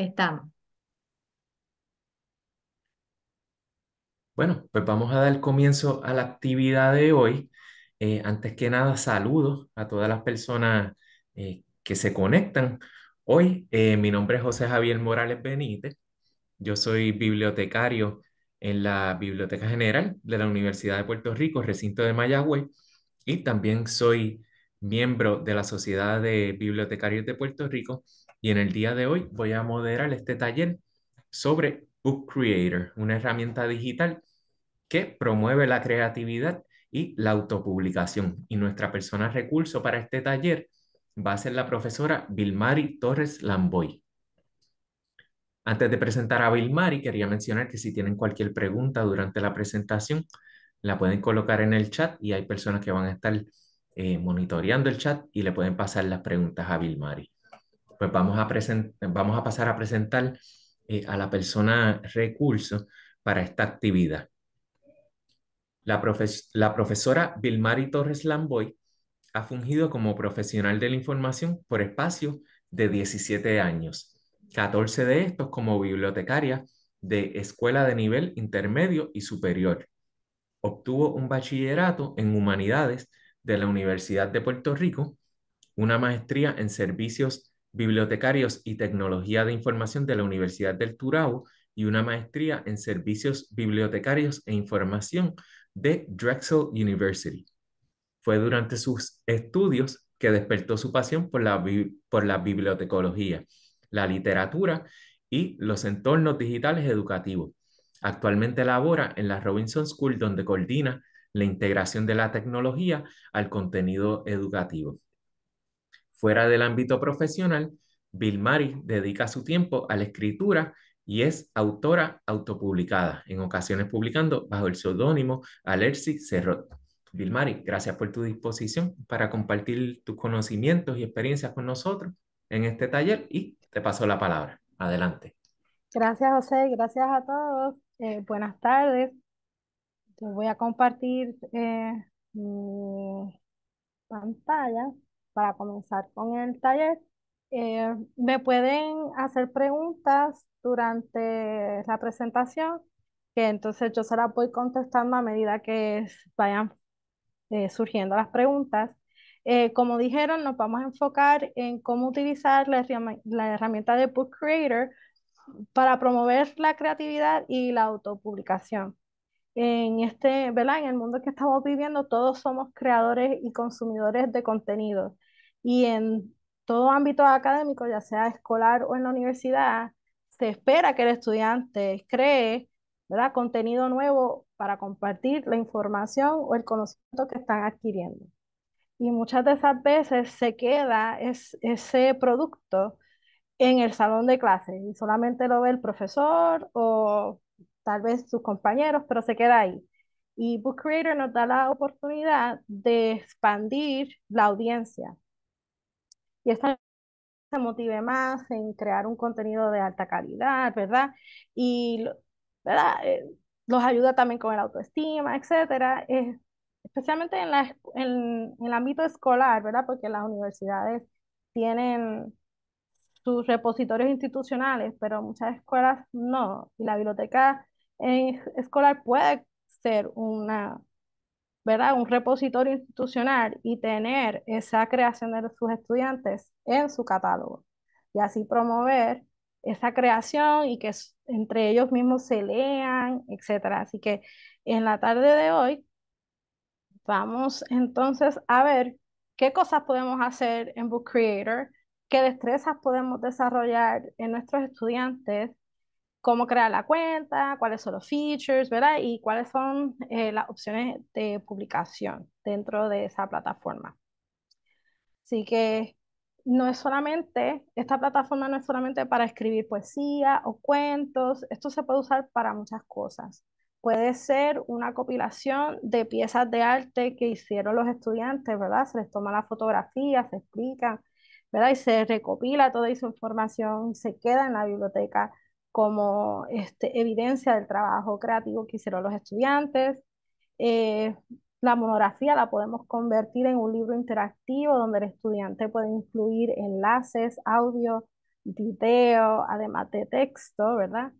Estamos. Bueno, pues vamos a dar comienzo a la actividad de hoy. Eh, antes que nada, saludos a todas las personas eh, que se conectan. Hoy, eh, mi nombre es José Javier Morales Benítez. Yo soy bibliotecario en la Biblioteca General de la Universidad de Puerto Rico, recinto de Mayagüez, y también soy miembro de la Sociedad de Bibliotecarios de Puerto Rico y en el día de hoy voy a moderar este taller sobre Book Creator, una herramienta digital que promueve la creatividad y la autopublicación. Y nuestra persona recurso para este taller va a ser la profesora Vilmari Torres Lamboy. Antes de presentar a Vilmari, quería mencionar que si tienen cualquier pregunta durante la presentación, la pueden colocar en el chat y hay personas que van a estar eh, monitoreando el chat y le pueden pasar las preguntas a Vilmari pues vamos a, vamos a pasar a presentar eh, a la persona recurso para esta actividad. La, la profesora Vilmari Torres Lamboy ha fungido como profesional de la información por espacio de 17 años, 14 de estos como bibliotecaria de escuela de nivel intermedio y superior. Obtuvo un bachillerato en humanidades de la Universidad de Puerto Rico, una maestría en servicios bibliotecarios y tecnología de información de la Universidad del Turau y una maestría en servicios bibliotecarios e información de Drexel University. Fue durante sus estudios que despertó su pasión por la, por la bibliotecología, la literatura y los entornos digitales educativos. Actualmente labora en la Robinson School, donde coordina la integración de la tecnología al contenido educativo. Fuera del ámbito profesional, Bill dedica su tiempo a la escritura y es autora autopublicada, en ocasiones publicando bajo el seudónimo Alercy cerro Vilmari, gracias por tu disposición para compartir tus conocimientos y experiencias con nosotros en este taller y te paso la palabra. Adelante. Gracias, José. Gracias a todos. Eh, buenas tardes. Yo voy a compartir eh, mi pantalla para comenzar con el taller. Eh, me pueden hacer preguntas durante la presentación, que entonces yo se las voy contestando a medida que vayan eh, surgiendo las preguntas. Eh, como dijeron, nos vamos a enfocar en cómo utilizar la, herramienta de Book Creator para promover la creatividad y la autopublicación en este, ¿verdad? En el mundo que estamos viviendo, todos somos creadores y consumidores de contenidos y en todo ámbito académico, ya sea escolar o en la universidad, se espera que el estudiante cree contenido nuevo para compartir la información o el conocimiento que están adquiriendo. Y muchas de esas veces se queda ese producto en el salón de clase y solamente lo ve el profesor o tal vez sus compañeros, pero se queda ahí. Y Book Creator nos da la oportunidad de expandir la audiencia, y esta se motive más en crear un contenido de alta calidad, ¿verdad? Y, ¿verdad? Eh, los ayuda también con el autoestima, etcétera. Eh, especialmente en, en, el ámbito escolar, ¿verdad? Porque las universidades tienen sus repositorios institucionales, pero muchas escuelas no. Y la biblioteca escolar puede ser una ¿verdad? un repositorio institucional y tener esa creación de sus estudiantes en su catálogo y así promover esa creación y que entre ellos mismos se lean, etc. Así que en la tarde de hoy vamos entonces a ver qué cosas podemos hacer en Book Creator, qué destrezas podemos desarrollar en nuestros estudiantes cómo crear la cuenta, cuáles son los features, ¿verdad? Y cuáles son eh, las opciones de publicación dentro de esa plataforma. Así que no es solamente, esta plataforma no es solamente para escribir poesía o cuentos, esto se puede usar para muchas cosas. Puede ser una compilación de piezas de arte que hicieron los estudiantes, ¿verdad? Se les toma la fotografía, se explica, ¿verdad? Y se recopila toda esa información, se queda en la biblioteca como este, evidencia del trabajo creativo que hicieron los estudiantes. Eh, la monografía la podemos convertir en un libro interactivo donde el estudiante puede incluir enlaces, audio, video, además de texto, ¿verdad?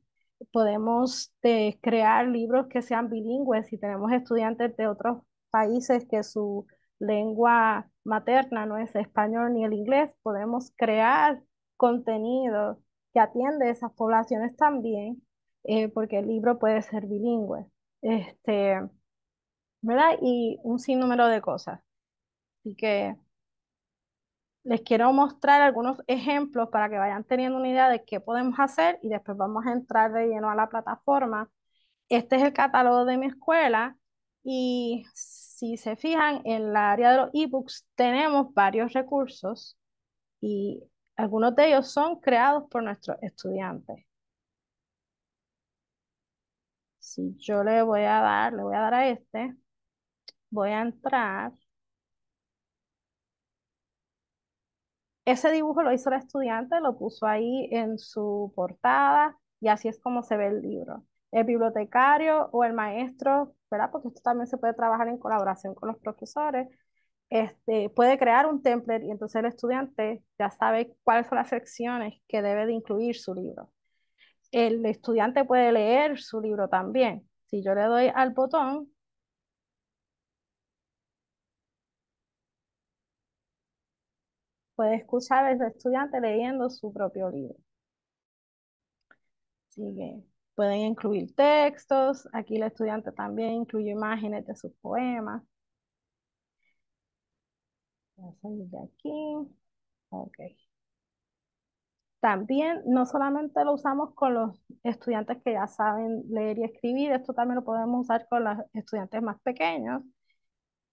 Podemos eh, crear libros que sean bilingües si tenemos estudiantes de otros países que su lengua materna no es español ni el inglés, podemos crear contenido atiende esas poblaciones también, eh, porque el libro puede ser bilingüe, este, ¿verdad? Y un sinnúmero de cosas. Así que les quiero mostrar algunos ejemplos para que vayan teniendo una idea de qué podemos hacer y después vamos a entrar de lleno a la plataforma. Este es el catálogo de mi escuela y si se fijan en la área de los ebooks tenemos varios recursos y algunos de ellos son creados por nuestros estudiantes. Si yo le voy a dar, le voy a dar a este, voy a entrar. Ese dibujo lo hizo el estudiante, lo puso ahí en su portada y así es como se ve el libro. El bibliotecario o el maestro, ¿verdad? Porque esto también se puede trabajar en colaboración con los profesores, este, puede crear un template y entonces el estudiante ya sabe cuáles son las secciones que debe de incluir su libro. El estudiante puede leer su libro también. Si yo le doy al botón, puede escuchar al estudiante leyendo su propio libro. Pueden incluir textos, aquí el estudiante también incluye imágenes de sus poemas de aquí. Ok. También no solamente lo usamos con los estudiantes que ya saben leer y escribir, esto también lo podemos usar con los estudiantes más pequeños.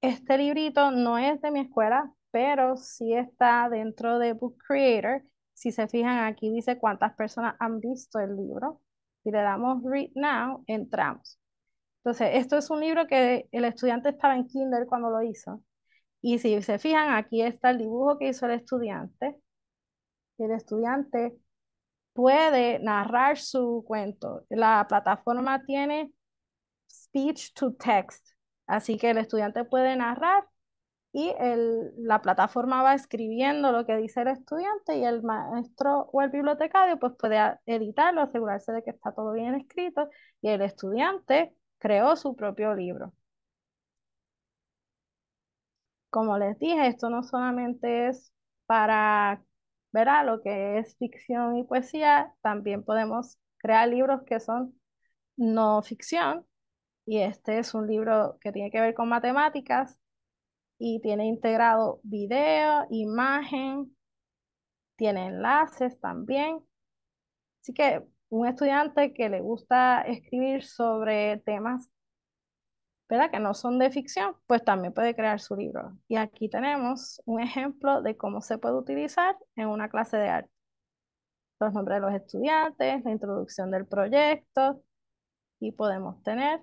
Este librito no es de mi escuela, pero sí está dentro de Book Creator. Si se fijan aquí dice cuántas personas han visto el libro. Si le damos Read Now, entramos. Entonces, esto es un libro que el estudiante estaba en kinder cuando lo hizo. Y si se fijan, aquí está el dibujo que hizo el estudiante. El estudiante puede narrar su cuento. La plataforma tiene speech to text, así que el estudiante puede narrar y la plataforma va escribiendo lo que dice el estudiante y el maestro o el bibliotecario pues puede editarlo, asegurarse de que está todo bien escrito y el estudiante creó su propio libro como les dije, esto no solamente es para, a Lo que es ficción y poesía, también podemos crear libros que son no ficción. Y este es un libro que tiene que ver con matemáticas y tiene integrado video, imagen, tiene enlaces también. Así que un estudiante que le gusta escribir sobre temas ¿verdad? que no son de ficción, pues también puede crear su libro. Y aquí tenemos un ejemplo de cómo se puede utilizar en una clase de arte. Los nombres de los estudiantes, la introducción del proyecto y podemos tener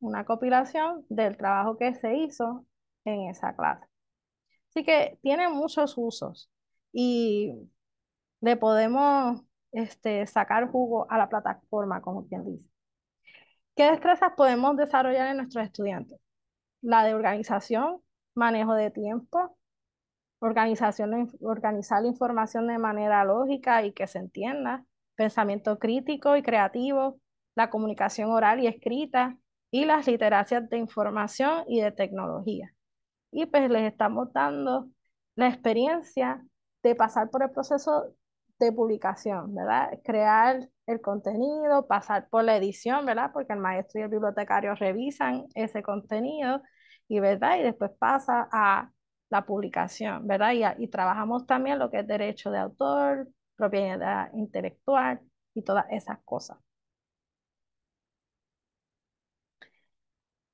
una compilación del trabajo que se hizo en esa clase. Así que tiene muchos usos y le podemos este, sacar jugo a la plataforma, como quien dice. ¿Qué destrezas podemos desarrollar en nuestros estudiantes? La de organización, manejo de tiempo, organización, organizar la información de manera lógica y que se entienda, pensamiento crítico y creativo, la comunicación oral y escrita y las literacias de información y de tecnología. Y pues les estamos dando la experiencia de pasar por el proceso de publicación, ¿verdad? Crear el contenido, pasar por la edición, ¿verdad? Porque el maestro y el bibliotecario revisan ese contenido y, ¿verdad? Y después pasa a la publicación, ¿verdad? Y, trabajamos también lo que es derecho de autor, propiedad intelectual y todas esas cosas.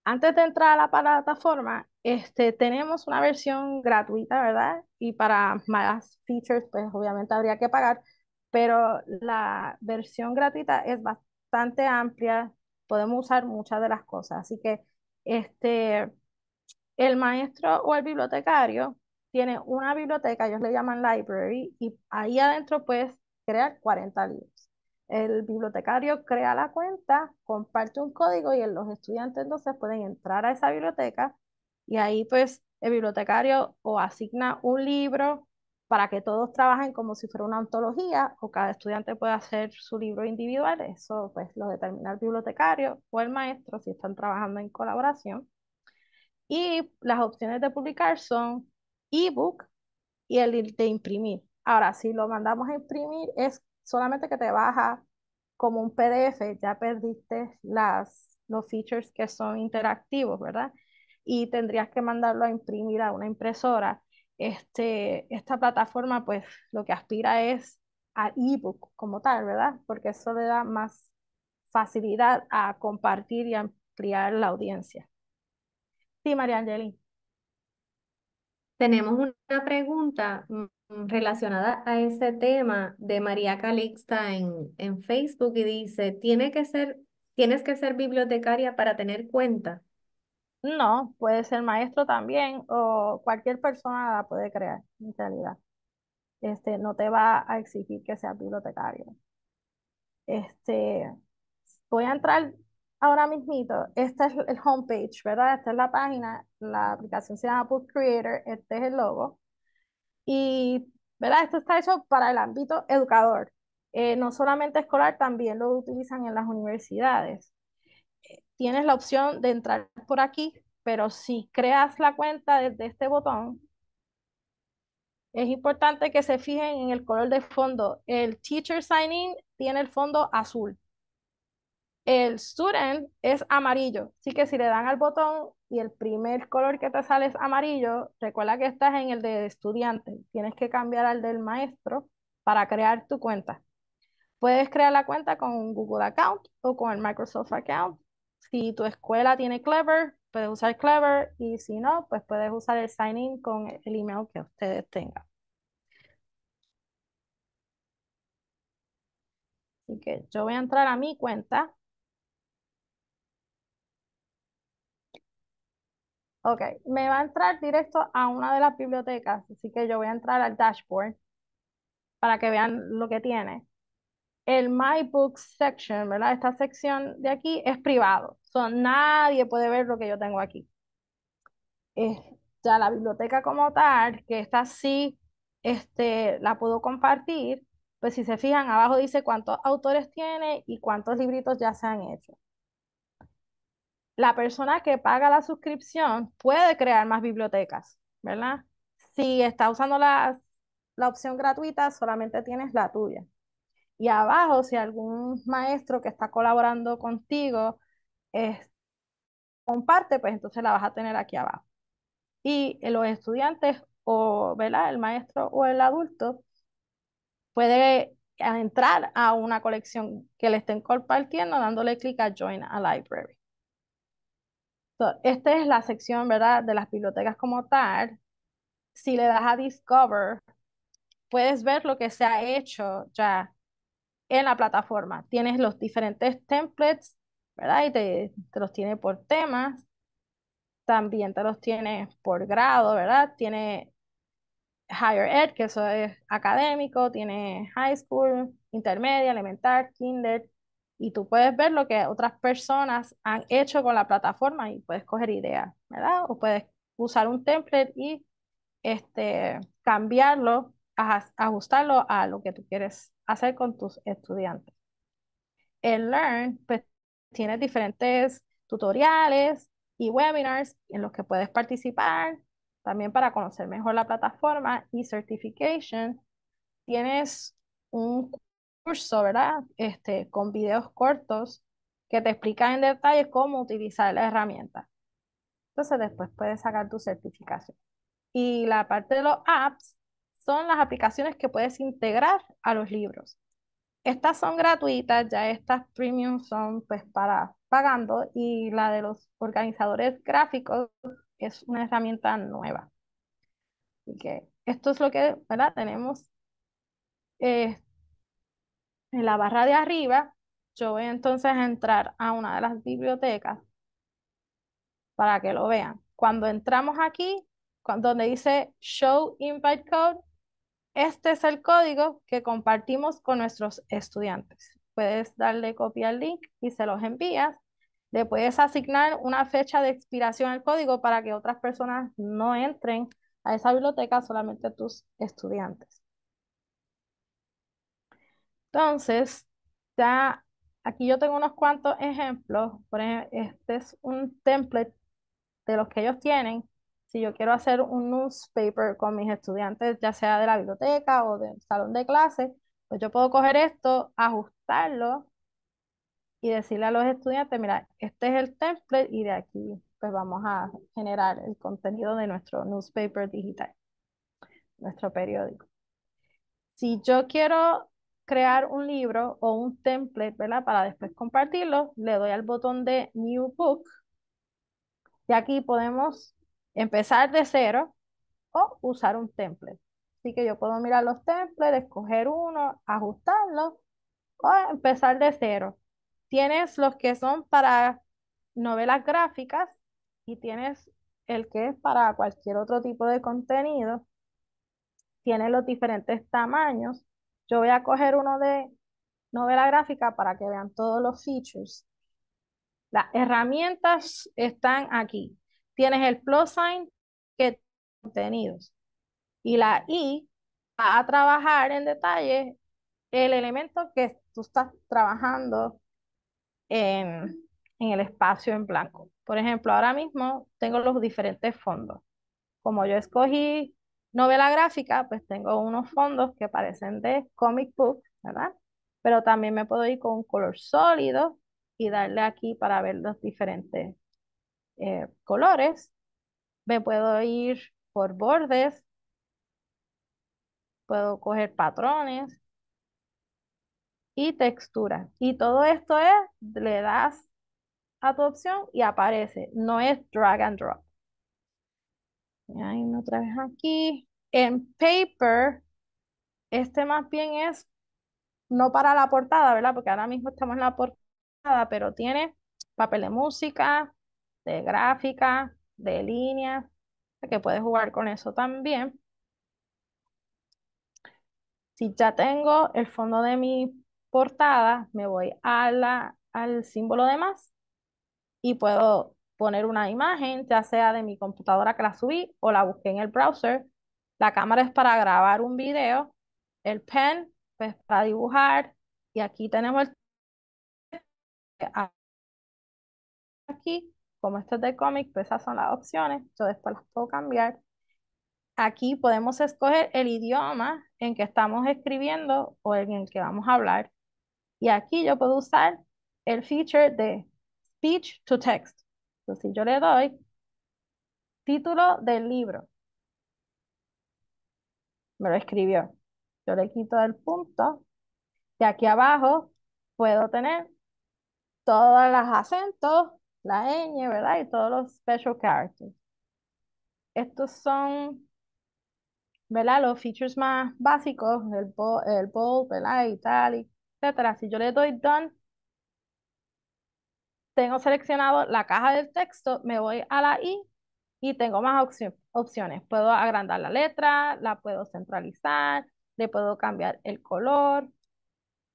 Antes de entrar a la plataforma, este, tenemos una versión gratuita, ¿verdad? Y para más features, pues obviamente habría que pagar, pero la versión gratuita es bastante amplia, podemos usar muchas de las cosas, así que este, el maestro o el bibliotecario tiene una biblioteca, ellos le llaman library, y ahí adentro puedes crear 40 libros. El bibliotecario crea la cuenta, comparte un código y los estudiantes entonces pueden entrar a esa biblioteca y ahí pues el bibliotecario o asigna un libro para que todos trabajen como si fuera una antología o cada estudiante pueda hacer su libro individual, eso pues lo determina el bibliotecario o el maestro si están trabajando en colaboración. Y las opciones de publicar son ebook y el de imprimir. Ahora, si lo mandamos a imprimir es solamente que te baja como un PDF, ya perdiste las, los features que son interactivos, ¿verdad? Y tendrías que mandarlo a imprimir a una impresora este, esta plataforma pues lo que aspira es a ebook como tal, ¿verdad? Porque eso le da más facilidad a compartir y ampliar la audiencia. Sí, María Angelina. Tenemos una pregunta mm, relacionada a ese tema de María Calixta en, en Facebook y dice, ¿Tiene que ser, ¿tienes que ser bibliotecaria para tener cuenta? No, puede ser maestro también o cualquier persona la puede crear, en realidad. Este, no te va a exigir que seas bibliotecario. Este, voy a entrar ahora mismito. Esta es el homepage, ¿verdad? Esta es la página, la aplicación se llama Book Creator, este es el logo. Y, ¿verdad? Esto está hecho para el ámbito educador. Eh, no solamente escolar, también lo utilizan en las universidades tienes la opción de entrar por aquí, pero si creas la cuenta desde este botón, es importante que se fijen en el color de fondo. El Teacher Sign In tiene el fondo azul. El Student es amarillo. Así que si le dan al botón y el primer color que te sale es amarillo, recuerda que estás en el de estudiante. Tienes que cambiar al del maestro para crear tu cuenta. Puedes crear la cuenta con un Google Account o con el Microsoft Account si tu escuela tiene Clever, puedes usar Clever y si no, pues puedes usar el sign in con el email que ustedes tengan. Así que yo voy a entrar a mi cuenta. Ok, me va a entrar directo a una de las bibliotecas, así que yo voy a entrar al dashboard para que vean lo que tiene el My Books section, ¿verdad? Esta sección de aquí es privado. So, nadie puede ver lo que yo tengo aquí. ya la biblioteca como tal, que esta sí este, la puedo compartir, pues si se fijan, abajo dice cuántos autores tiene y cuántos libritos ya se han hecho. La persona que paga la suscripción puede crear más bibliotecas, ¿verdad? Si está usando la, la opción gratuita, solamente tienes la tuya y abajo, si algún maestro que está colaborando contigo eh, comparte, pues entonces la vas a tener aquí abajo. Y los estudiantes o ¿verdad? el maestro o el adulto puede entrar a una colección que le estén compartiendo dándole clic a Join a Library. esta es la sección ¿verdad? de las bibliotecas como tal. Si le das a Discover, puedes ver lo que se ha hecho ya en la plataforma. Tienes los diferentes templates, ¿verdad? Y te, los tiene por temas. También te los tiene por grado, ¿verdad? Tiene higher ed, que eso es académico, tiene high school, intermedia, elemental, kinder, y tú puedes ver lo que otras personas han hecho con la plataforma y puedes coger ideas, ¿verdad? O puedes usar un template y este, cambiarlo, ajustarlo a lo que tú quieres hacer con tus estudiantes. El Learn, pues, tiene diferentes tutoriales y webinars en los que puedes participar, también para conocer mejor la plataforma y certification. Tienes un curso, ¿verdad? Este, con videos cortos que te explican en detalle cómo utilizar la herramienta. Entonces después puedes sacar tu certificación. Y la parte de los apps, son las aplicaciones que puedes integrar a los libros. Estas son gratuitas, ya estas premium son pues para pagando y la de los organizadores gráficos es una herramienta nueva. Y que esto es lo que ¿verdad? tenemos eh, en la barra de arriba. Yo voy entonces a entrar a una de las bibliotecas para que lo vean. Cuando entramos aquí, cuando, donde dice Show Invite Code, este es el código que compartimos con nuestros estudiantes. Puedes darle copia al link y se los envías. Le puedes asignar una fecha de expiración al código para que otras personas no entren a esa biblioteca, solamente tus estudiantes. Entonces, ya aquí yo tengo unos cuantos ejemplos. este es un template de los que ellos tienen si yo quiero hacer un newspaper con mis estudiantes, ya sea de la biblioteca o del salón de clase, pues yo puedo coger esto, ajustarlo y decirle a los estudiantes, mira, este es el template y de aquí pues vamos a generar el contenido de nuestro newspaper digital, nuestro periódico. Si yo quiero crear un libro o un template, ¿verdad? Para después compartirlo, le doy al botón de New Book y aquí podemos empezar de cero o usar un template. Así que yo puedo mirar los templates, escoger uno, ajustarlo o empezar de cero. Tienes los que son para novelas gráficas y tienes el que es para cualquier otro tipo de contenido. Tienes los diferentes tamaños. Yo voy a coger uno de novela gráfica para que vean todos los features. Las herramientas están aquí tienes el plus sign que contenidos. Y la I va a trabajar en detalle el elemento que tú estás trabajando en, el espacio en blanco. Por ejemplo, ahora mismo tengo los diferentes fondos. Como yo escogí novela gráfica, pues tengo unos fondos que parecen de comic book, ¿verdad? Pero también me puedo ir con un color sólido y darle aquí para ver los diferentes eh, colores, me puedo ir por bordes, puedo coger patrones y textura. Y todo esto es, le das a tu opción y aparece. No es drag and drop. otra vez aquí. En paper, este más bien es no para la portada, ¿verdad? Porque ahora mismo estamos en la portada, pero tiene papel de música, de gráfica, de líneas, que puedes jugar con eso también. Si ya tengo el fondo de mi portada, me voy a la, al símbolo de más y puedo poner una imagen, ya sea de mi computadora que la subí o la busqué en el browser. La cámara es para grabar un video, el pen es pues, para dibujar y aquí tenemos el aquí como esto es de cómic, pues esas son las opciones, yo después las puedo cambiar. Aquí podemos escoger el idioma en que estamos escribiendo o en el que vamos a hablar. Y aquí yo puedo usar el feature de speech to text. Entonces, si yo le doy título del libro, me lo escribió. Yo le quito el punto y aquí abajo puedo tener todos los acentos, la ñ, ¿verdad? Y todos los special characters. Estos son, ¿verdad? Los features más básicos, el, bo el y ¿verdad? y etcétera. Si yo le doy done, tengo seleccionado la caja del texto, me voy a la I y tengo más opciones. Puedo agrandar la letra, la puedo centralizar, le puedo cambiar el color,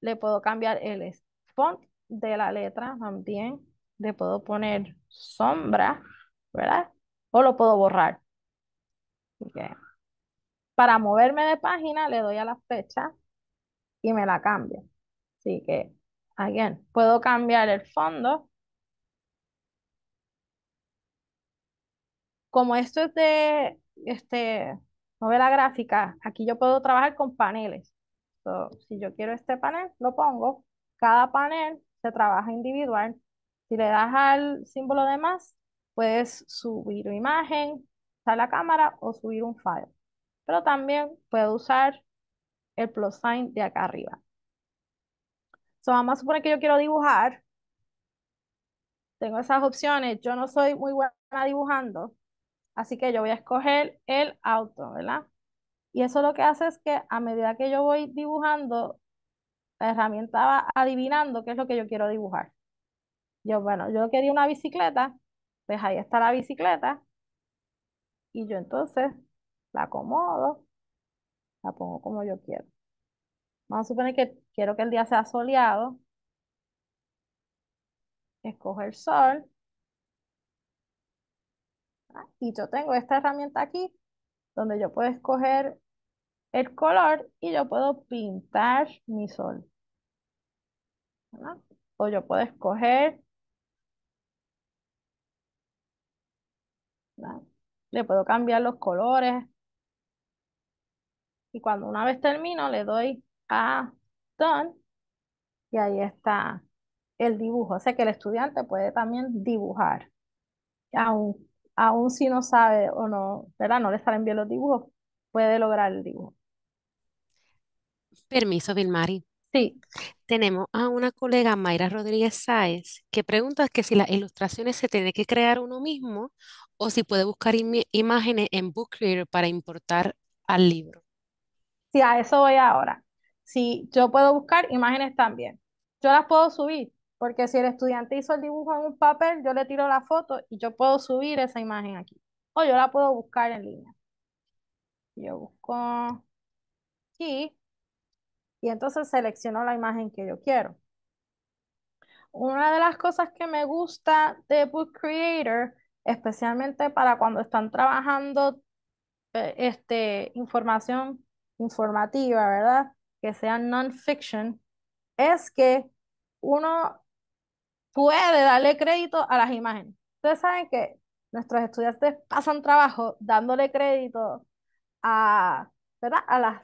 le puedo cambiar el font de la letra también le puedo poner sombra, ¿verdad? O lo puedo borrar. Para moverme de página le doy a la fecha y me la cambio. Así que, again, puedo cambiar el fondo. Como esto es de este, novela gráfica, aquí yo puedo trabajar con paneles. si yo quiero este panel, lo pongo. Cada panel se trabaja individual. Si le das al símbolo de más, puedes subir una imagen, usar la cámara o subir un file. Pero también puedo usar el plus sign de acá arriba. So, vamos a suponer que yo quiero dibujar. Tengo esas opciones. Yo no soy muy buena dibujando. Así que yo voy a escoger el auto, ¿verdad? Y eso lo que hace es que a medida que yo voy dibujando, la herramienta va adivinando qué es lo que yo quiero dibujar. Yo, bueno, yo quería una bicicleta, pues ahí está la bicicleta. Y yo entonces la acomodo, la pongo como yo quiero. Vamos a suponer que quiero que el día sea soleado. escoger sol. Y yo tengo esta herramienta aquí donde yo puedo escoger el color y yo puedo pintar mi sol. O yo puedo escoger Le puedo cambiar los colores. Y cuando una vez termino, le doy a Done. Y ahí está el dibujo. O sea que el estudiante puede también dibujar. Aún, aún si no sabe o no, ¿verdad? No le salen bien los dibujos, puede lograr el dibujo. Permiso, Vilmari. Sí, tenemos a una colega, Mayra Rodríguez Sáez, que pregunta que si las ilustraciones se tiene que crear uno mismo o si puede buscar imágenes en Book Creator para importar al libro. Sí, a eso voy ahora. Sí, yo puedo buscar imágenes también. Yo las puedo subir, porque si el estudiante hizo el dibujo en un papel, yo le tiro la foto y yo puedo subir esa imagen aquí. O yo la puedo buscar en línea. Yo busco aquí y entonces selecciono la imagen que yo quiero. Una de las cosas que me gusta de Book Creator, especialmente para cuando están trabajando eh, este, información informativa, ¿verdad? Que sea non-fiction, es que uno puede darle crédito a las imágenes. Ustedes saben que nuestros estudiantes pasan trabajo dándole crédito a, ¿verdad? a las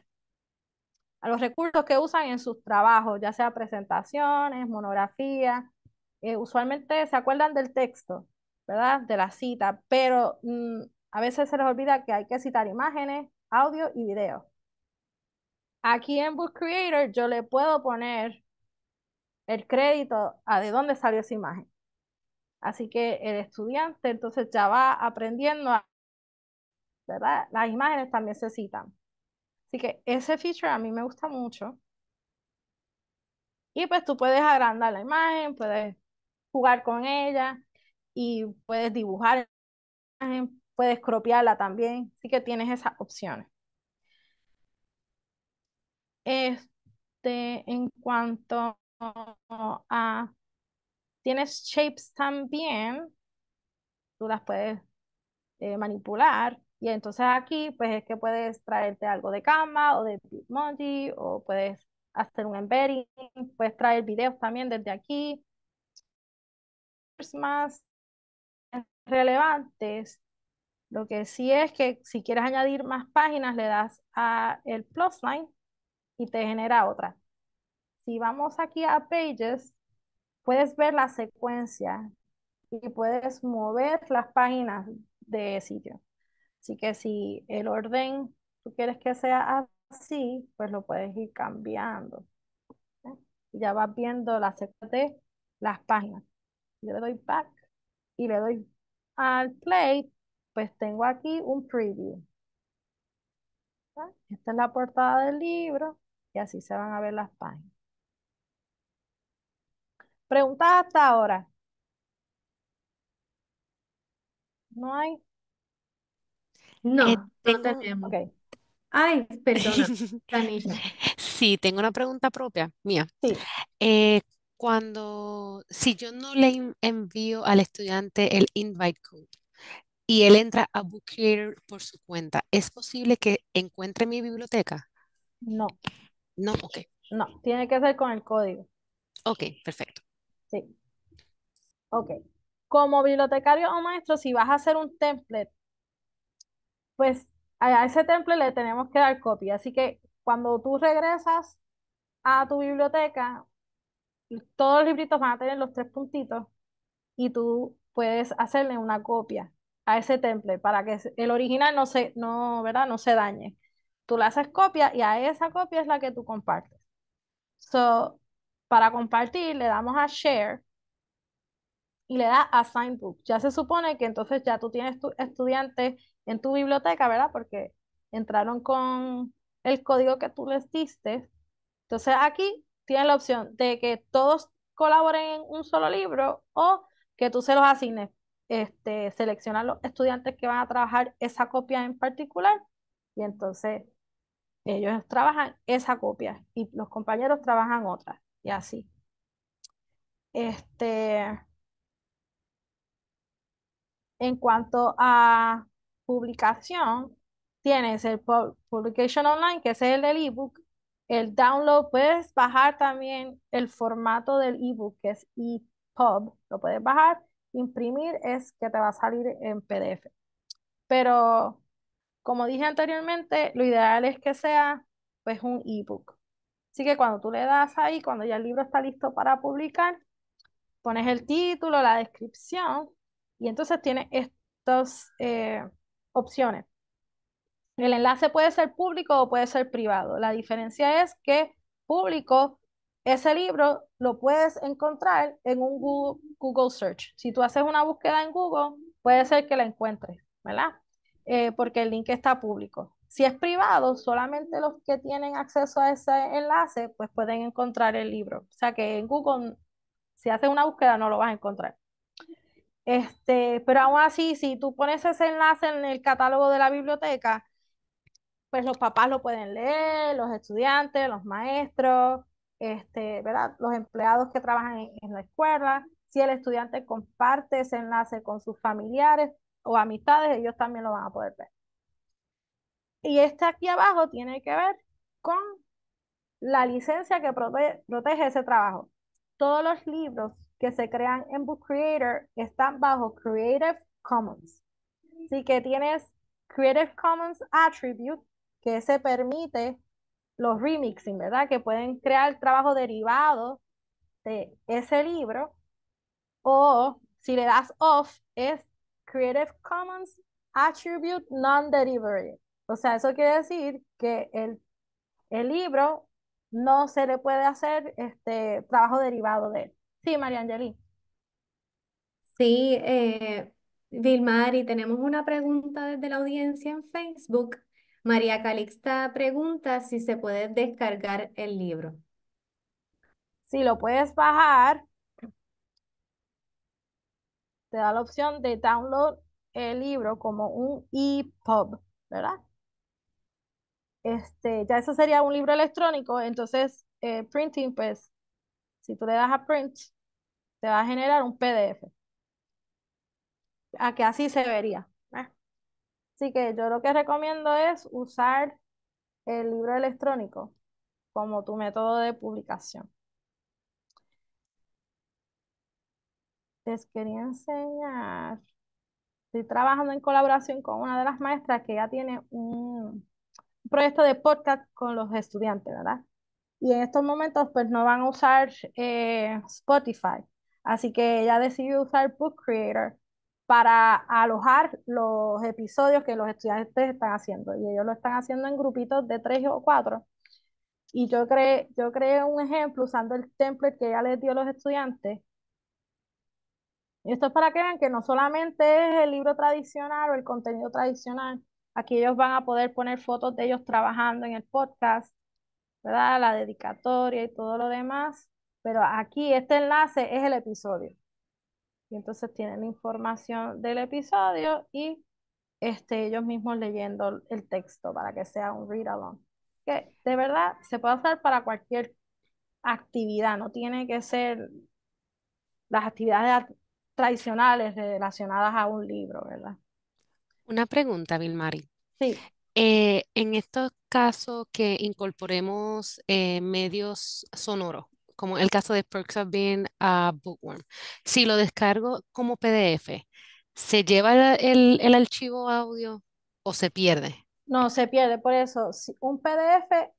a los recursos que usan en sus trabajos, ya sea presentaciones, monografías. Eh, usualmente se acuerdan del texto, ¿verdad? De la cita, pero mm, a veces se les olvida que hay que citar imágenes, audio y video. Aquí en Book Creator yo le puedo poner el crédito a de dónde salió esa imagen. Así que el estudiante entonces ya va aprendiendo, a, ¿verdad? Las imágenes también se citan. Así que ese feature a mí me gusta mucho. Y pues tú puedes agrandar la imagen, puedes jugar con ella y puedes dibujar la imagen, puedes copiarla también. Así que tienes esas opciones. Este, en cuanto a... Tienes shapes también. Tú las puedes eh, manipular. Y entonces aquí, pues es que puedes traerte algo de Canva o de Bitmoji o puedes hacer un embedding, puedes traer videos también desde aquí. Más relevantes, lo que sí es que si quieres añadir más páginas, le das a el plus line y te genera otra. Si vamos aquí a Pages, puedes ver la secuencia y puedes mover las páginas de sitio. Así que si el orden tú quieres que sea así, pues lo puedes ir cambiando. Ya vas viendo la sección de las páginas. Yo le doy back y le doy al play, pues tengo aquí un preview. Esta es la portada del libro y así se van a ver las páginas. Preguntas hasta ahora. No hay. No, eh, Ay, perdona, Sí, tengo una pregunta propia mía. sí. Eh, cuando, si yo no le envío al estudiante el invite code y él entra a Book Creator por su cuenta, ¿es posible que encuentre mi biblioteca? No, No, ok, no. Tiene que ser con el código. ok, perfecto. Sí. Ok. Como bibliotecario o maestro, si vas a hacer un template, pues a ese temple le tenemos que dar copia. Así que cuando tú regresas a tu biblioteca, todos los libritos van a tener los tres puntitos y tú puedes hacerle una copia a ese temple para que el original no se, no, ¿verdad? no se dañe. Tú le haces copia y a esa copia es la que tú compartes. So, para compartir le damos a share y le da sign Book. Ya se supone que entonces ya tú tienes tu estudiante en tu biblioteca, ¿verdad? Porque entraron con el código que tú les diste. Entonces aquí tienes la opción de que todos colaboren en un solo libro o que tú se los asignes. Este, a los estudiantes que van a trabajar esa copia en particular y entonces ellos trabajan esa copia y los compañeros trabajan otra y así. Este, en cuanto a publicación, tienes el publication online, que es el del ebook, el download, puedes bajar también el formato del ebook, que es EPUB, lo puedes bajar, imprimir es que te va a salir en PDF. Pero como dije anteriormente, lo ideal es que sea pues un ebook. Así que cuando tú le das ahí, cuando ya el libro está listo para publicar, pones el título, la descripción y entonces tienes estos, eh, opciones. El enlace puede ser público o puede ser privado. La diferencia es que público, ese libro lo puedes encontrar en un Google, Search. Si tú haces una búsqueda en Google, puede ser que la encuentres, ¿verdad? Eh, porque el link está público. Si es privado, solamente los que tienen acceso a ese enlace, pues pueden encontrar el libro. O sea que en Google, si haces una búsqueda, no lo vas a encontrar. Este, pero aún así, si tú pones ese enlace en el catálogo de la biblioteca, pues los papás lo pueden leer, los estudiantes, los maestros, este, ¿verdad? los empleados que trabajan en, la escuela. Si el estudiante comparte ese enlace con sus familiares o amistades, ellos también lo van a poder ver. Y este aquí abajo tiene que ver con la licencia que protege ese trabajo. Todos los libros que se crean en Book Creator están bajo Creative Commons. Así que tienes Creative Commons Attribute que se permite los remixing, ¿verdad? Que pueden crear trabajo derivado de ese libro. O si le das off, es Creative Commons Attribute non derivative O sea, eso quiere decir que el, el libro no se le puede hacer este trabajo derivado de él. Sí, María Angelí. Sí, eh, y tenemos una pregunta desde la audiencia en Facebook. María Calixta pregunta si se puede descargar el libro. Si lo puedes bajar, te da la opción de download el libro como un EPUB, ¿verdad? Este, ya eso sería un libro electrónico, entonces eh, printing pues si tú le das a print, te va a generar un PDF. A que así se vería. ¿eh? Así que yo lo que recomiendo es usar el libro electrónico como tu método de publicación. Les quería enseñar. Estoy trabajando en colaboración con una de las maestras que ya tiene un proyecto de podcast con los estudiantes, ¿verdad? y en estos momentos pues no van a usar eh, Spotify. Así que ella decidió usar Book Creator para alojar los episodios que los estudiantes están haciendo. Y ellos lo están haciendo en grupitos de tres o cuatro. Y yo creé, yo creé un ejemplo usando el template que ella les dio a los estudiantes. Y esto es para que vean que no solamente es el libro tradicional o el contenido tradicional. Aquí ellos van a poder poner fotos de ellos trabajando en el podcast, la dedicatoria y todo lo demás. Pero aquí este enlace es el episodio. Y entonces tienen la información del episodio y este, ellos mismos leyendo el texto para que sea un read along. Que de verdad se puede usar para cualquier actividad, no tiene que ser las actividades tradicionales relacionadas a un libro, ¿verdad? Una pregunta, Vilmari. Sí. Eh, en estos casos que incorporemos eh, medios sonoros, como el caso de Perks of Being a Bookworm, si lo descargo como PDF, ¿se lleva el, archivo audio o se pierde? No, se pierde, por eso, un PDF,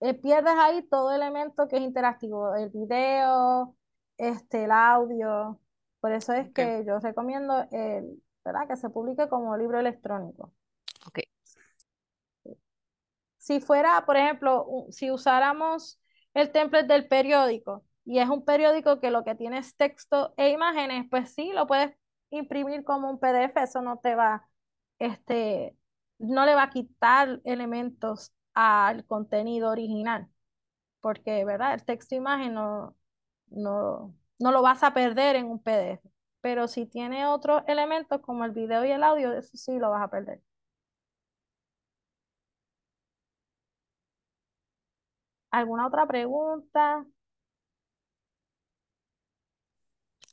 eh, pierdes ahí todo elemento que es interactivo, el video, este, el audio, por eso es que yo recomiendo el, ¿verdad? que se publique como libro electrónico. Ok, si fuera, por ejemplo, si usáramos el template del periódico y es un periódico que lo que tiene es texto e imágenes, pues sí, lo puedes imprimir como un PDF, eso no te va, este, no le va a quitar elementos al contenido original, porque, ¿verdad? El texto e imagen no, no, no lo vas a perder en un PDF, pero si tiene otros elementos como el video y el audio, eso sí lo vas a perder. ¿Alguna otra pregunta?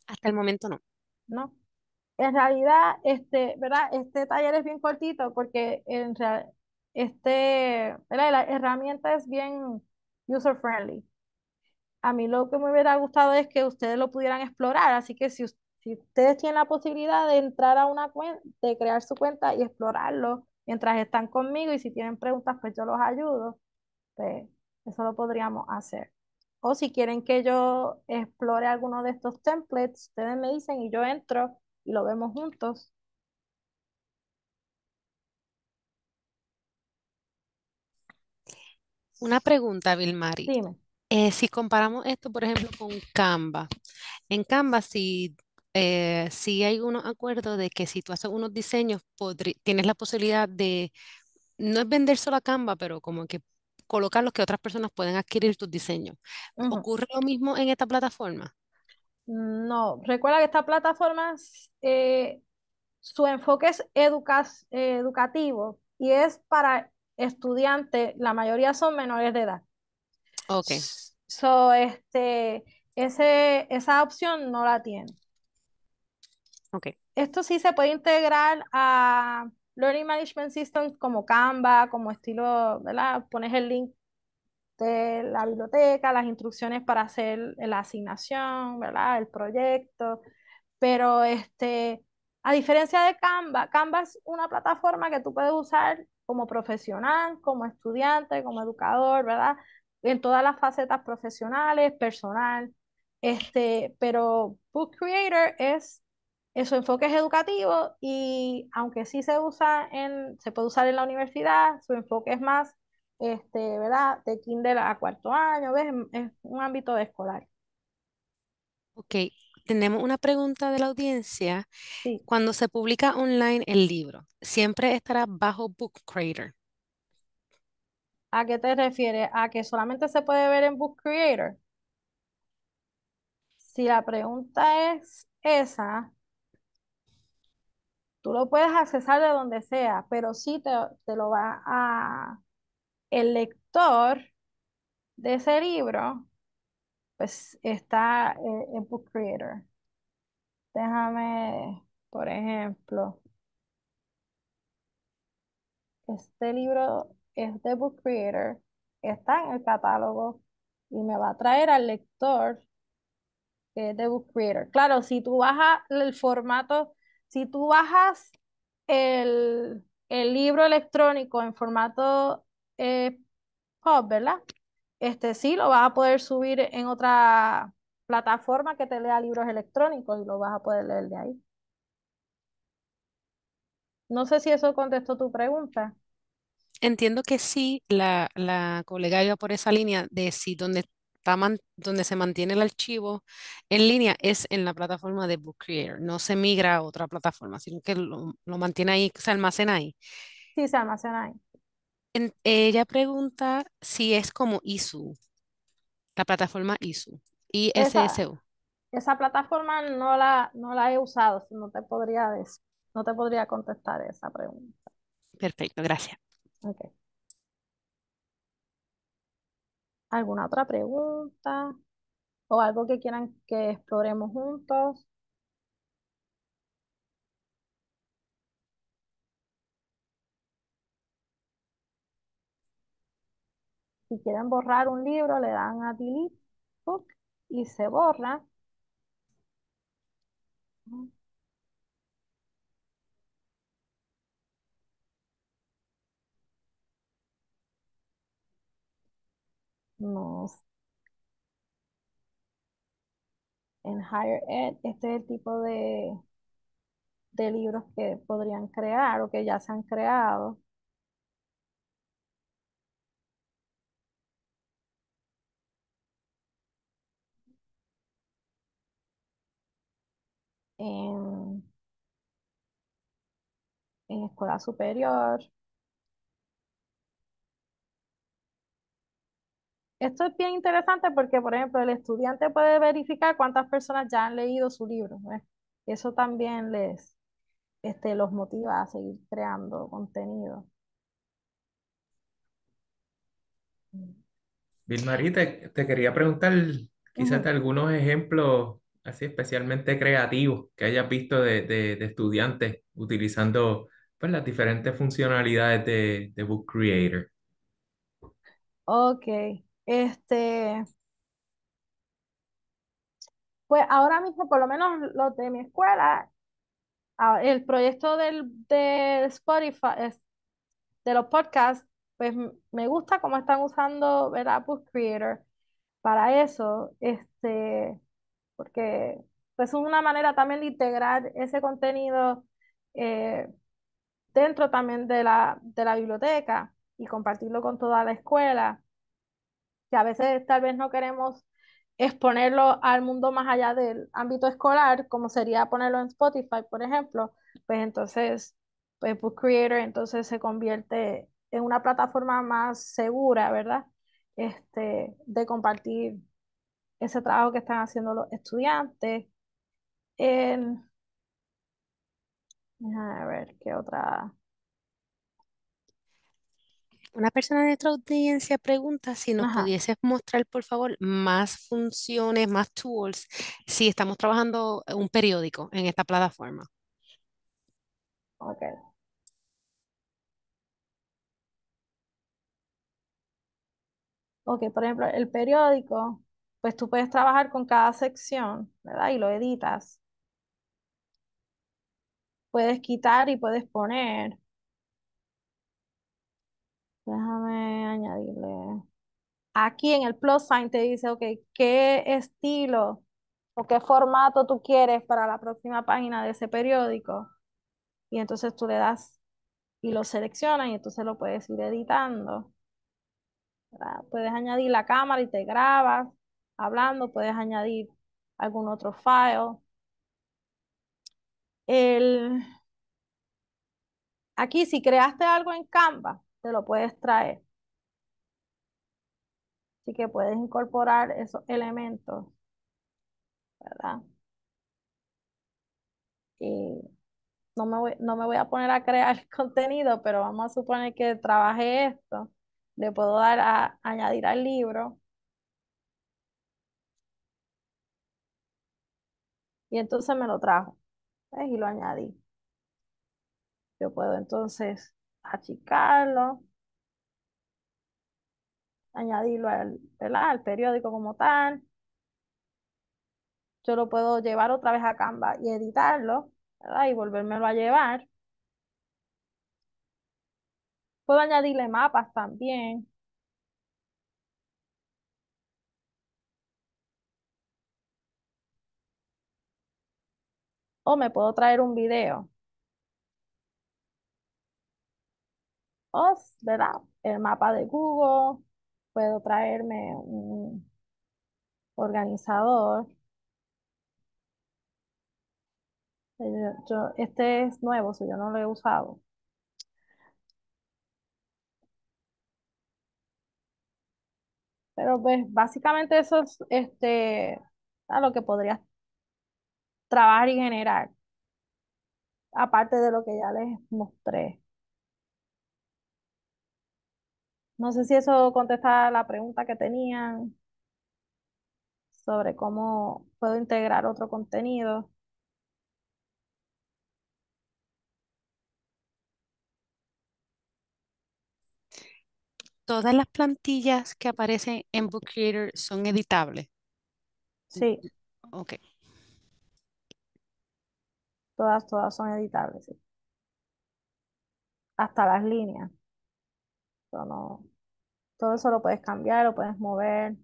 Hasta el momento no. No. En realidad, este, ¿verdad? Este taller es bien cortito porque en este, La herramienta es bien user friendly. A mí lo que me hubiera gustado es que ustedes lo pudieran explorar, así que si, si ustedes tienen la posibilidad de entrar a una cuenta, de crear su cuenta y explorarlo mientras están conmigo y si tienen preguntas, pues yo los ayudo. Pues, eso lo podríamos hacer. O si quieren que yo explore alguno de estos templates, ustedes me dicen y yo entro y lo vemos juntos. Una pregunta, Vilmari. Dime. Eh, si comparamos esto, por ejemplo, con Canva, en Canva eh, si hay unos acuerdos de que si tú haces unos diseños, tienes la posibilidad de, no es vender solo a Canva, pero como que colocar los que otras personas pueden adquirir tus diseños. ¿Ocurre lo mismo en esta plataforma? No, recuerda que esta plataforma, eh, su enfoque es eh, educativo y es para estudiantes, la mayoría son menores de edad. Ok. So, este, ese, esa opción no la tiene. Ok. Esto sí se puede integrar a Learning Management Systems como Canva, como estilo, ¿verdad? Pones el link de la biblioteca, las instrucciones para hacer la asignación, ¿verdad? El proyecto. Pero este, a diferencia de Canva, Canva es una plataforma que tú puedes usar como profesional, como estudiante, como educador, ¿verdad? En todas las facetas profesionales, personal. Este, pero Book Creator es su enfoque es educativo y aunque sí se usa en, se puede usar en la universidad, su enfoque es más, este, ¿verdad? De kinder a cuarto año, ¿ves? Es un ámbito escolar. Ok, tenemos una pregunta de la audiencia. Cuando se publica online el libro, ¿siempre estará bajo Book Creator? ¿A qué te refieres? ¿A que solamente se puede ver en Book Creator? Si la pregunta es esa, Tú lo puedes accesar de donde sea, pero si te, te lo va a... El lector de ese libro, pues está eh, en Book Creator. Déjame, por ejemplo, este libro es de Book Creator, está en el catálogo y me va a traer al lector que es de Book Creator. Claro, si tú bajas el formato si tú bajas el, el libro electrónico en formato eh, pop, ¿verdad? Este sí lo vas a poder subir en otra plataforma que te lea libros electrónicos y lo vas a poder leer de ahí. No sé si eso contestó tu pregunta. Entiendo que sí, la, la colega iba por esa línea de si donde donde se mantiene el archivo en línea es en la plataforma de Book Creator. No se migra a otra plataforma, sino que lo, mantiene ahí, se almacena ahí. Sí, se almacena ahí. ella pregunta si es como ISU, la plataforma ISU, ISSU. Esa, plataforma no la, no la he usado, no te podría no te podría contestar esa pregunta. Perfecto, gracias. Okay. ¿Alguna otra pregunta o algo que quieran que exploremos juntos? Si quieren borrar un libro, le dan a delete book y se borra. Nos, en higher ed, este es el tipo de, libros que podrían crear o que ya se han creado. En, en escuela superior. Esto es bien interesante porque, por ejemplo, el estudiante puede verificar cuántas personas ya han leído su libro. Eso también les este, los motiva a seguir creando contenido. Vilmarie, te, quería preguntar quizás algunos ejemplos así especialmente creativos que hayas visto de, estudiantes utilizando pues, las diferentes funcionalidades de, de Book Creator. Ok. Este, pues ahora mismo, por lo menos los de mi escuela, ah, el proyecto de Spotify, de los podcasts, pues me gusta cómo están usando, Apple Creator para eso, este, porque pues es una manera también de integrar ese contenido eh, dentro también de la, de la biblioteca y compartirlo con toda la escuela que a veces tal vez no queremos exponerlo al mundo más allá del ámbito escolar, como sería ponerlo en Spotify, por ejemplo, pues entonces pues Book Creator entonces se convierte en una plataforma más segura, ¿verdad? Este, de compartir ese trabajo que están haciendo los estudiantes. A ver, ¿qué otra? Una persona de nuestra audiencia pregunta si nos pudieses mostrar, por favor, más funciones, más tools, si estamos trabajando un periódico en esta plataforma. Ok. Ok, por ejemplo, el periódico, pues tú puedes trabajar con cada sección, ¿verdad? Y lo editas. Puedes quitar y puedes poner. añadirle. Aquí en el plus sign te dice, ok, ¿qué estilo o qué formato tú quieres para la próxima página de ese periódico? Y entonces tú le das y lo seleccionas y entonces lo puedes ir editando. Puedes añadir la cámara y te grabas hablando, puedes añadir algún otro file. El... Aquí si creaste algo en Canva, te lo puedes traer. Así que puedes incorporar esos elementos, ¿verdad? Y no me voy, no me voy a poner a crear contenido, pero vamos a suponer que trabaje esto. Le puedo dar a añadir al libro. Y entonces me lo trajo. ¿ves? Y lo añadí. Yo puedo entonces achicarlo añadirlo al, periódico como tal. Yo lo puedo llevar otra vez a Canva y editarlo ¿verdad? y volvérmelo a llevar. Puedo añadirle mapas también. O me puedo traer un video. O, ¿verdad? El mapa de Google puedo traerme un organizador. este es nuevo, si yo no lo he usado. Pero pues básicamente eso es este, a lo que podrías trabajar y generar, aparte de lo que ya les mostré. No sé si eso contesta la pregunta que tenían sobre cómo puedo integrar otro contenido. ¿Todas las plantillas que aparecen en Book Creator son editables? Sí. Ok. Todas, todas son editables, sí. Hasta las líneas todo eso lo puedes cambiar, lo puedes mover,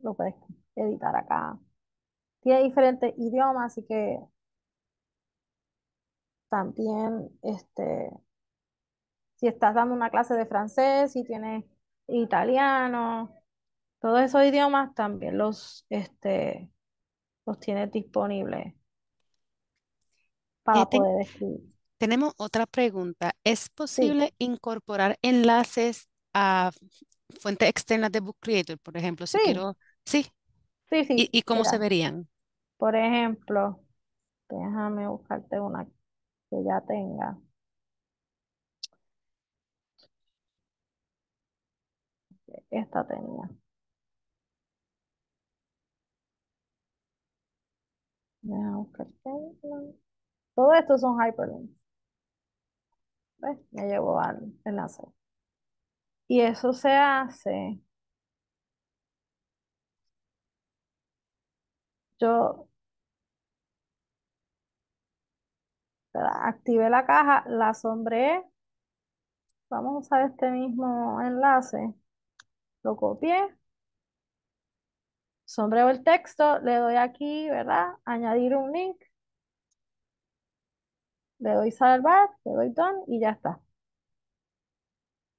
lo puedes editar acá. Tiene diferentes idiomas, así que también, este, si estás dando una clase de francés, si tienes italiano, todos esos idiomas también los, este, los tienes disponibles para este poder escribir. Tenemos otra pregunta. ¿Es posible incorporar enlaces a fuentes externas de Book Creator? Por ejemplo, si sí. quiero... Sí. Sí, sí. ¿Y, cómo se verían? Por ejemplo, déjame buscarte una que ya tenga. Esta tenía. Déjame buscarte. Todo esto son hyperlinks. Pues, me llevo al enlace. Y eso se hace. Yo activé la caja, la sombreé. Vamos a este mismo enlace. Lo copié. Sombreo el texto, le doy aquí, ¿verdad? Añadir un link. Le doy salvar, le doy done y ya está.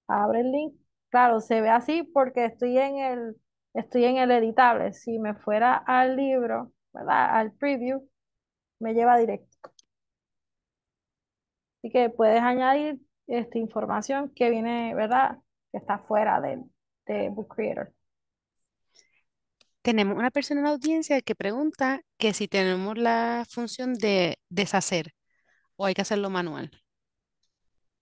Abre el link. Claro, se ve así porque estoy en el, estoy en el editable. Si me fuera al libro, ¿verdad? Al preview, me lleva directo. Así que puedes añadir esta información que viene, ¿verdad? Que está fuera de, de Book Creator. Tenemos una persona en la audiencia que pregunta que si tenemos la función de deshacer o hay que hacerlo manual?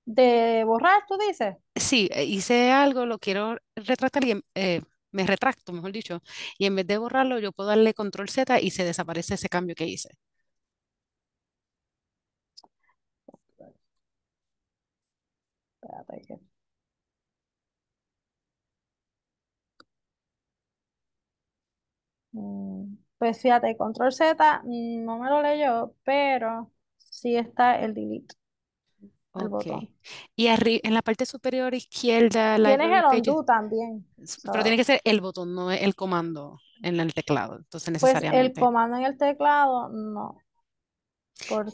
¿De borrar, tú dices? Sí, eh, hice algo, lo quiero retratar y em, eh, me retracto, mejor dicho, y en vez de borrarlo, yo puedo darle control Z y se desaparece ese cambio que hice. Mm, pues fíjate, control Z mm, no me lo leyó, pero sí está el delete. El botón. Y en la parte superior izquierda. La Tienes el undo también. Pero tiene que ser el botón, no el comando en el teclado. Entonces necesariamente. Pues el comando en el teclado, no. Porque,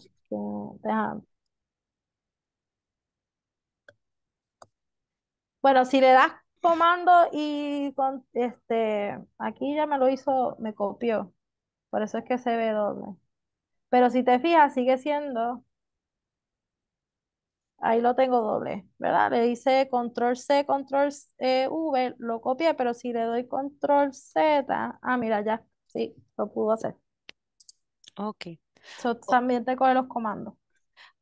Bueno, si le das comando y con este, aquí ya me lo hizo, me copió. Por eso es que se ve doble. Pero si te fijas, sigue siendo, ahí lo tengo doble, ¿verdad? Le dice control C, control e, V, lo copié, pero si le doy control Z, ah, mira, ya, sí, lo pudo hacer. Ok. So, también te coge los comandos.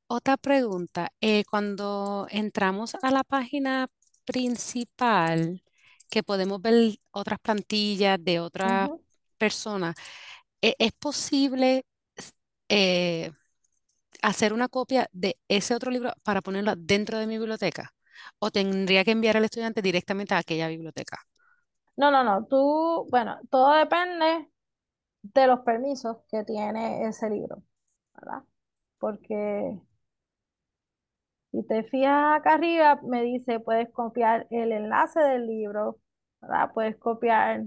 Otra pregunta, eh, cuando entramos a la página principal, que podemos ver otras plantillas de otras personas, ¿e-, ¿es posible eh, hacer una copia de ese otro libro para ponerlo dentro de mi biblioteca? ¿O tendría que enviar al estudiante directamente a aquella biblioteca? No, no, no. Tú, bueno, todo depende de los permisos que tiene ese libro, ¿verdad? Porque si te fijas acá arriba, me dice, puedes copiar el enlace del libro, ¿verdad? Puedes copiar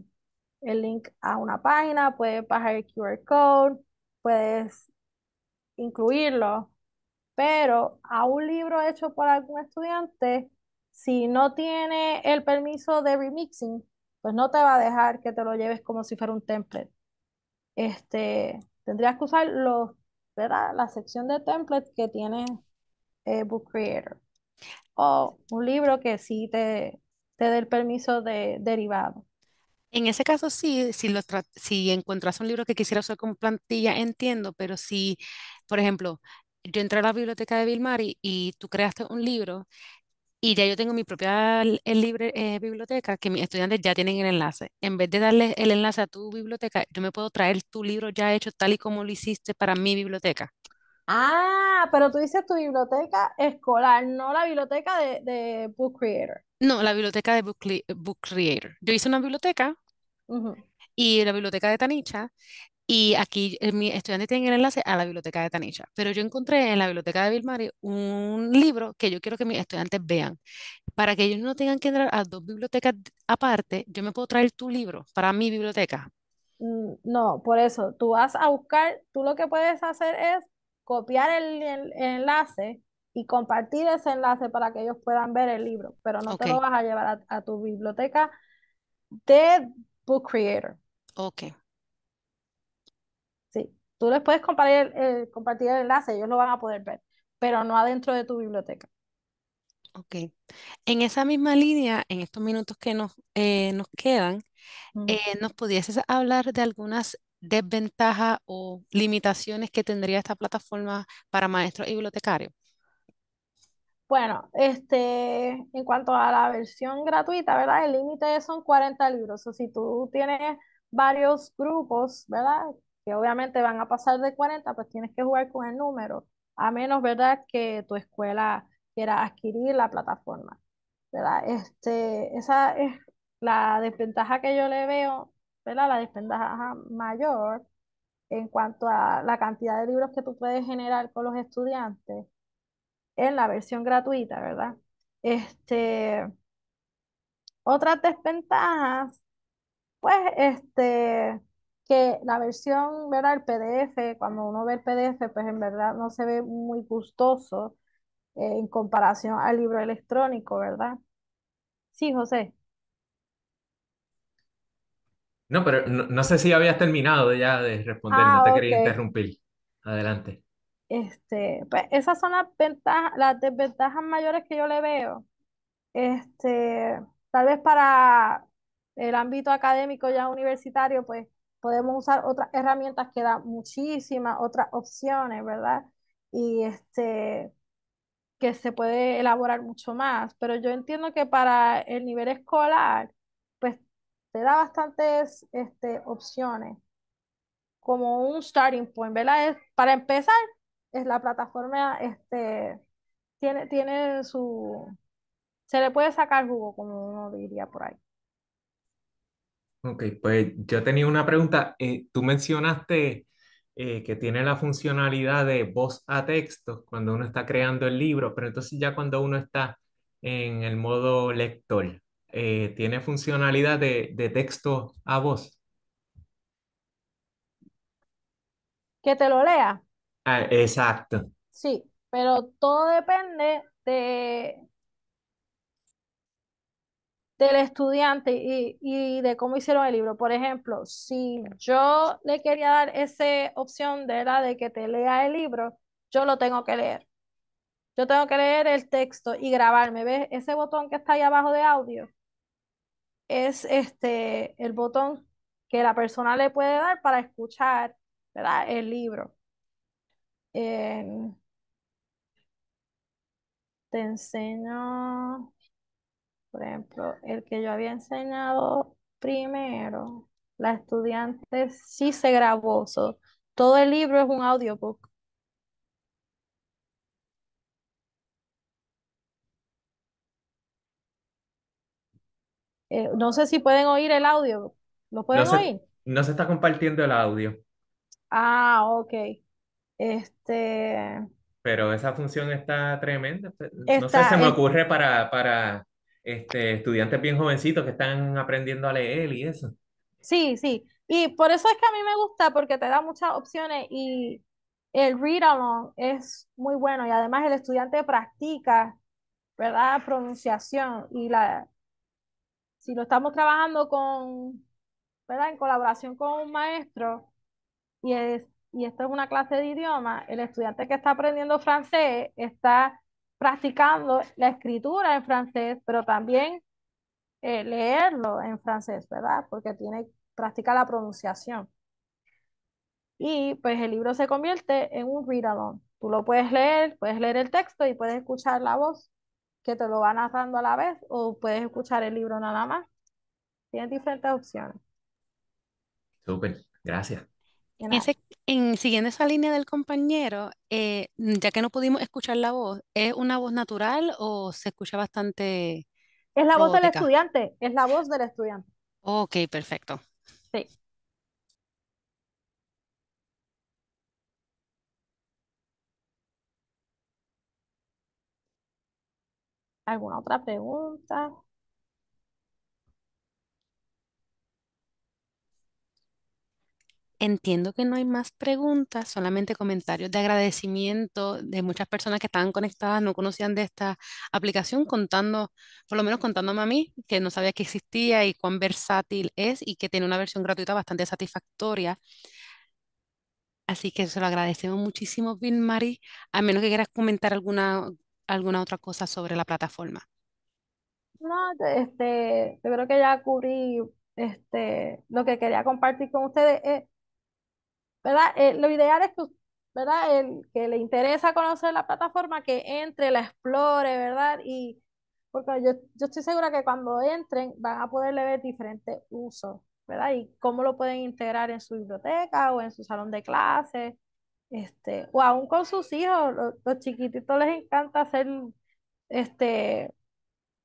el link a una página, puedes bajar el QR code, puedes incluirlo, pero a un libro hecho por algún estudiante, si no tiene el permiso de remixing, pues no te va a dejar que te lo lleves como si fuera un template. Este, tendrías que usar los, la sección de template que tiene eh, Book Creator o un libro que sí te, te dé el permiso de derivado. En ese caso, sí, si, si encuentras un libro que quisiera usar como plantilla, entiendo, pero si por ejemplo, yo entré a la biblioteca de Bill y, y tú creaste un libro y ya yo tengo mi propia eh, biblioteca que mis estudiantes ya tienen el enlace. En vez de darles el enlace a tu biblioteca, yo me puedo traer tu libro ya hecho tal y como lo hiciste para mi biblioteca. Ah, pero tú dices tu biblioteca escolar, no la biblioteca de, Book Creator. No, la biblioteca de Book, Creator. Yo hice una biblioteca y la biblioteca de Tanicha y aquí eh, mis estudiantes tienen el enlace a la biblioteca de Tanisha, pero yo encontré en la biblioteca de Murray un libro que yo quiero que mis estudiantes vean. Para que ellos no tengan que entrar a dos bibliotecas aparte, yo me puedo traer tu libro para mi biblioteca. Mm, no, por eso, tú vas a buscar, tú lo que puedes hacer es copiar el, enlace y compartir ese enlace para que ellos puedan ver el libro, pero no te lo vas a llevar a, tu biblioteca de Book Creator. Ok, Tú les puedes compartir el, compartir el enlace, ellos lo van a poder ver, pero no adentro de tu biblioteca. Ok. En esa misma línea, en estos minutos que nos, eh, nos quedan, eh, ¿nos pudieses hablar de algunas desventajas o limitaciones que tendría esta plataforma para maestros y bibliotecarios? Bueno, este, en cuanto a la versión gratuita, ¿verdad? El límite son 40 libros. O si tú tienes varios grupos, ¿verdad? que obviamente van a pasar de 40, pues tienes que jugar con el número, a menos, ¿verdad?, que tu escuela quiera adquirir la plataforma, ¿verdad? Este, esa es la desventaja que yo le veo, ¿verdad? La desventaja mayor en cuanto a la cantidad de libros que tú puedes generar con los estudiantes en la versión gratuita, ¿verdad? Este, otras desventajas, pues, este, que la versión, ¿verdad? El PDF, cuando uno ve el PDF, pues en verdad no se ve muy gustoso eh, en comparación al libro electrónico, ¿verdad? Sí, José. No, pero no, sé si habías terminado ya de responder, no ah, te quería interrumpir. Adelante. Este, pues esas son las ventajas, las desventajas mayores que yo le veo. Este, tal vez para el ámbito académico ya universitario, pues podemos usar otras herramientas que dan muchísimas otras opciones, ¿verdad? Y este, que se puede elaborar mucho más, pero yo entiendo que para el nivel escolar, pues te da bastantes este, opciones como un starting point, ¿verdad? para empezar, es la plataforma, este, tiene, tiene su, se le puede sacar jugo, como uno diría por ahí. Ok, pues yo tenía una pregunta. Eh, tú mencionaste eh, que tiene la funcionalidad de voz a texto cuando uno está creando el libro, pero entonces ya cuando uno está en el modo lector, eh, ¿tiene funcionalidad de, texto a voz? Que te lo lea. Ah, exacto. Sí, pero todo depende de del estudiante y, de cómo hicieron el libro. Por ejemplo, si yo le quería dar esa opción de la de que te lea el libro, yo lo tengo que leer. Yo tengo que leer el texto y grabarme. ¿Ves? Ese botón que está ahí abajo de audio es este, el botón que la persona le puede dar para escuchar ¿verdad? el libro. Eh, te enseño por ejemplo, el que yo había enseñado primero, la estudiante sí se grabó. So, todo el libro es un audiobook. Eh, no sé si pueden oír el audio. ¿Lo pueden oír? No se está compartiendo el audio. Ah, ok. Este. Pero esa función está tremenda. Pues, no sé, se me ocurre para, para, este, estudiantes bien jovencitos que están aprendiendo a leer y eso. Sí, sí. Y por eso es que a mí me gusta, porque te da muchas opciones y el read along es muy bueno y además el estudiante practica, ¿verdad? Pronunciación y la... Si lo estamos trabajando con, ¿verdad? En colaboración con un maestro y, es, y esto es una clase de idioma, el estudiante que está aprendiendo francés está practicando la escritura en francés, pero también eh, leerlo en francés, ¿verdad? Porque tiene, practica la pronunciación. Y pues el libro se convierte en un read-along. Tú lo puedes leer, puedes leer el texto y puedes escuchar la voz que te lo va narrando a la vez o puedes escuchar el libro nada más. Tienes diferentes opciones. Súper, gracias. En siguiendo esa línea del compañero, eh, ya que no pudimos escuchar la voz, ¿es una voz natural o se escucha bastante Es la voz del estudiante, es la voz del estudiante. Ok, perfecto. Sí. ¿Alguna otra pregunta? Entiendo que no hay más preguntas, solamente comentarios de agradecimiento de muchas personas que estaban conectadas, no conocían de esta aplicación, contando, por lo menos contándome a mí, que no sabía que existía y cuán versátil es y que tiene una versión gratuita bastante satisfactoria. Así que se lo agradecemos muchísimo, Bill Mari, a menos que quieras comentar alguna, alguna otra cosa sobre la plataforma. No, este, yo creo que ya cubrí este, lo que quería compartir con ustedes. es eh, ¿verdad? Eh, lo ideal es que, ¿verdad? El que le interesa conocer la plataforma, que entre, la explore, ¿verdad? Y porque yo, estoy segura que cuando entren van a poderle ver diferentes usos, ¿verdad? Y cómo lo pueden integrar en su biblioteca o en su salón de clases, este, o aún con sus hijos, los, los chiquititos les encanta hacer, este,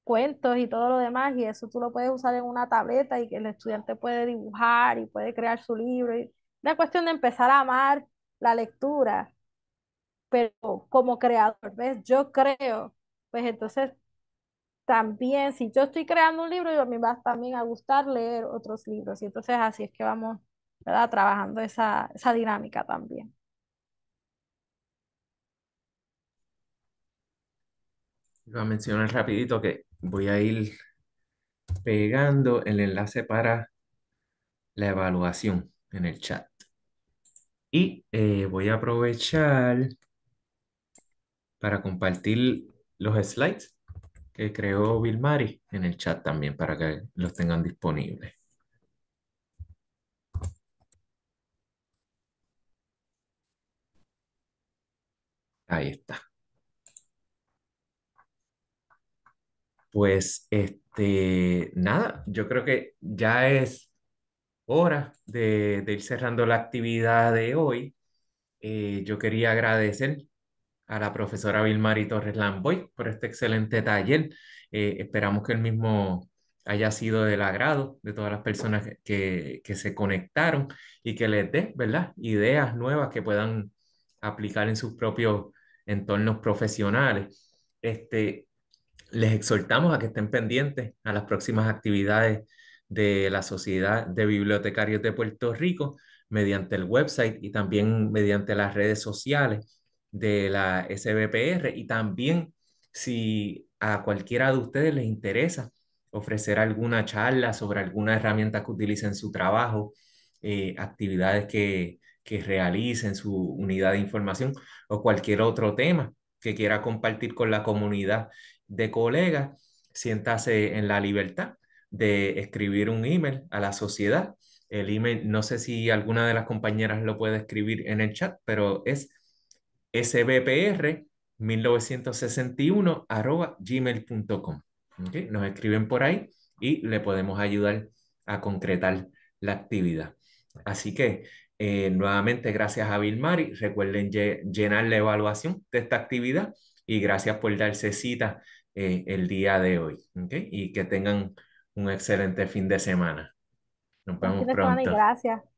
cuentos y todo lo demás, y eso tú lo puedes usar en una tableta y que el estudiante puede dibujar y puede crear su libro. Y la cuestión de empezar a amar la lectura, pero como creador, ¿ves? Yo creo, pues entonces también, si yo estoy creando un libro, yo a mí va también a gustar leer otros libros, y entonces así es que vamos, ¿verdad? Trabajando esa, dinámica también. Iba a mencionar rapidito que voy a ir pegando el enlace para la evaluación en el chat. Y eh, voy a aprovechar para compartir los slides que creó Vilmari en el chat también para que los tengan disponibles. Ahí está. Pues este, nada, yo creo que ya es hora de, ir cerrando la actividad de hoy, eh, yo quería agradecer a la profesora Vilmari Torres Lamboy por este excelente taller. Eh, esperamos que el mismo haya sido del agrado de todas las personas que, se conectaron y que les dé, ¿verdad? Ideas nuevas que puedan aplicar en sus propios entornos profesionales. Este, les exhortamos a que estén pendientes a las próximas actividades de la Sociedad de Bibliotecarios de Puerto Rico mediante el website y también mediante las redes sociales de la SBPR y también si a cualquiera de ustedes les interesa ofrecer alguna charla sobre alguna herramienta que utilicen en su trabajo, eh, actividades que, que realicen su unidad de información o cualquier otro tema que quiera compartir con la comunidad de colegas, siéntase en la libertad de escribir un email a la sociedad. El email, no sé si alguna de las compañeras lo puede escribir en el chat, pero es sbpr 1961 gmail.com. Nos escriben por ahí y le podemos ayudar a concretar la actividad. Así que eh, nuevamente gracias a Vilmari. Recuerden llenar la evaluación de esta actividad y gracias por darse cita eh, el día de hoy. Y que tengan un excelente fin de semana. Nos vemos pronto. gracias.